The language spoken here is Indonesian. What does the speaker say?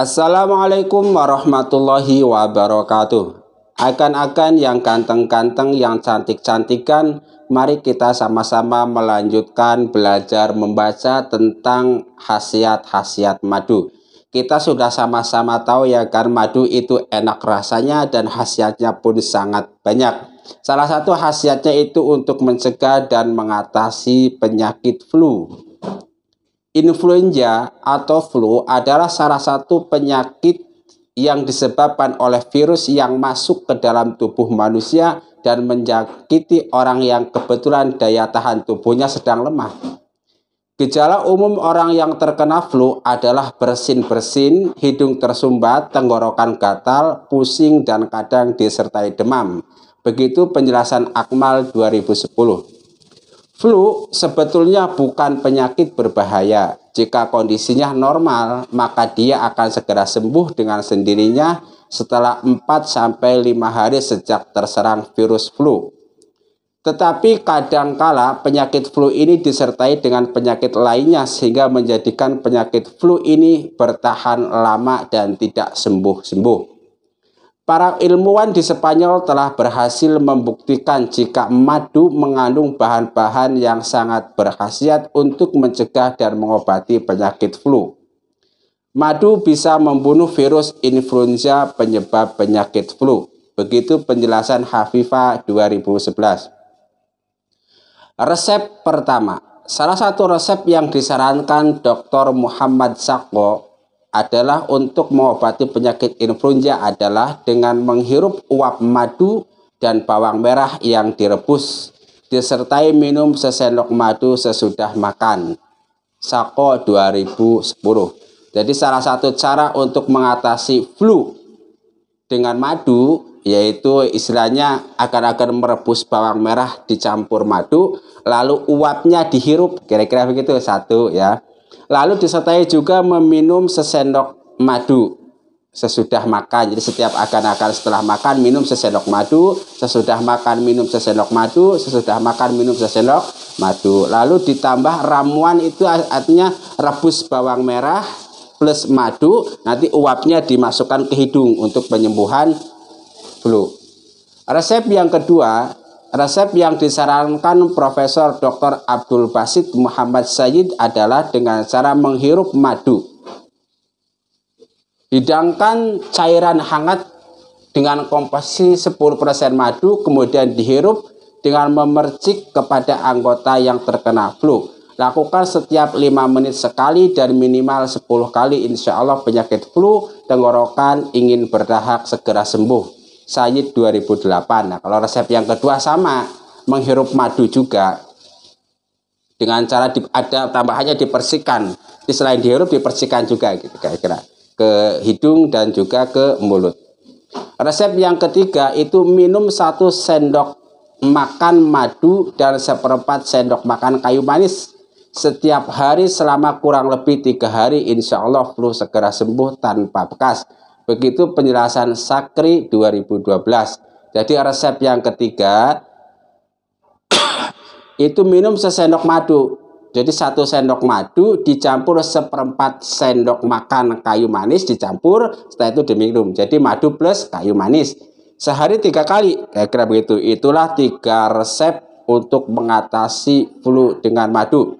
Assalamualaikum warahmatullahi wabarakatuh. Akan-akan yang kanteng kanteng yang cantik-cantikan, mari kita sama-sama melanjutkan belajar membaca tentang khasiat-khasiat madu. Kita sudah sama-sama tahu ya kan madu itu enak rasanya dan khasiatnya pun sangat banyak. Salah satu khasiatnya itu untuk mencegah dan mengatasi penyakit flu. Influenza atau flu adalah salah satu penyakit yang disebabkan oleh virus yang masuk ke dalam tubuh manusia dan menjangkiti orang yang kebetulan daya tahan tubuhnya sedang lemah. Gejala umum orang yang terkena flu adalah bersin-bersin, hidung tersumbat, tenggorokan gatal, pusing, dan kadang disertai demam. Begitu penjelasan Akmal 2010. Flu sebetulnya bukan penyakit berbahaya. Jika kondisinya normal, maka dia akan segera sembuh dengan sendirinya setelah 4 5 hari sejak terserang virus flu. Tetapi kadangkala penyakit flu ini disertai dengan penyakit lainnya sehingga menjadikan penyakit flu ini bertahan lama dan tidak sembuh-sembuh. Para ilmuwan di Spanyol telah berhasil membuktikan jika madu mengandung bahan-bahan yang sangat berkhasiat untuk mencegah dan mengobati penyakit flu. Madu bisa membunuh virus influenza penyebab penyakit flu. Begitu penjelasan Hafifa 2011. Resep pertama. Salah satu resep yang disarankan Dr. Muhammad Sako adalah untuk mengobati penyakit influenza adalah dengan menghirup uap madu dan bawang merah yang direbus disertai minum sesendok madu sesudah makan. Sako 2010. Jadi salah satu cara untuk mengatasi flu dengan madu yaitu istilahnya akan-akan merebus bawang merah dicampur madu lalu uapnya dihirup kira-kira begitu satu ya Lalu disertai juga meminum sesendok madu sesudah makan. Jadi setiap akan-akan setelah makan minum sesendok madu, sesudah makan minum sesendok madu, sesudah makan minum sesendok madu. Lalu ditambah ramuan itu artinya rebus bawang merah plus madu, nanti uapnya dimasukkan ke hidung untuk penyembuhan flu. Resep yang kedua Resep yang disarankan Profesor Dr. Abdul Basit Muhammad Sayyid adalah dengan cara menghirup madu. Hidangkan cairan hangat dengan komposisi 10% madu kemudian dihirup dengan memercik kepada anggota yang terkena flu. Lakukan setiap 5 menit sekali dan minimal 10 kali insya Allah penyakit flu tenggorokan ingin berdahak segera sembuh. Sayyid 2008. Nah, kalau resep yang kedua sama, menghirup madu juga. Dengan cara di, ada tambahannya dipersihkan. Di selain dihirup dipersihkan juga gitu kira-kira ke hidung dan juga ke mulut. Resep yang ketiga itu minum satu sendok makan madu dan seperempat sendok makan kayu manis setiap hari selama kurang lebih tiga hari insya Allah flu segera sembuh tanpa bekas Begitu penjelasan Sakri 2012. Jadi resep yang ketiga itu minum sesendok madu. Jadi satu sendok madu dicampur seperempat sendok makan kayu manis dicampur, setelah itu diminum. Jadi madu plus kayu manis. Sehari tiga kali, kayak kira begitu. Itulah tiga resep untuk mengatasi flu dengan madu.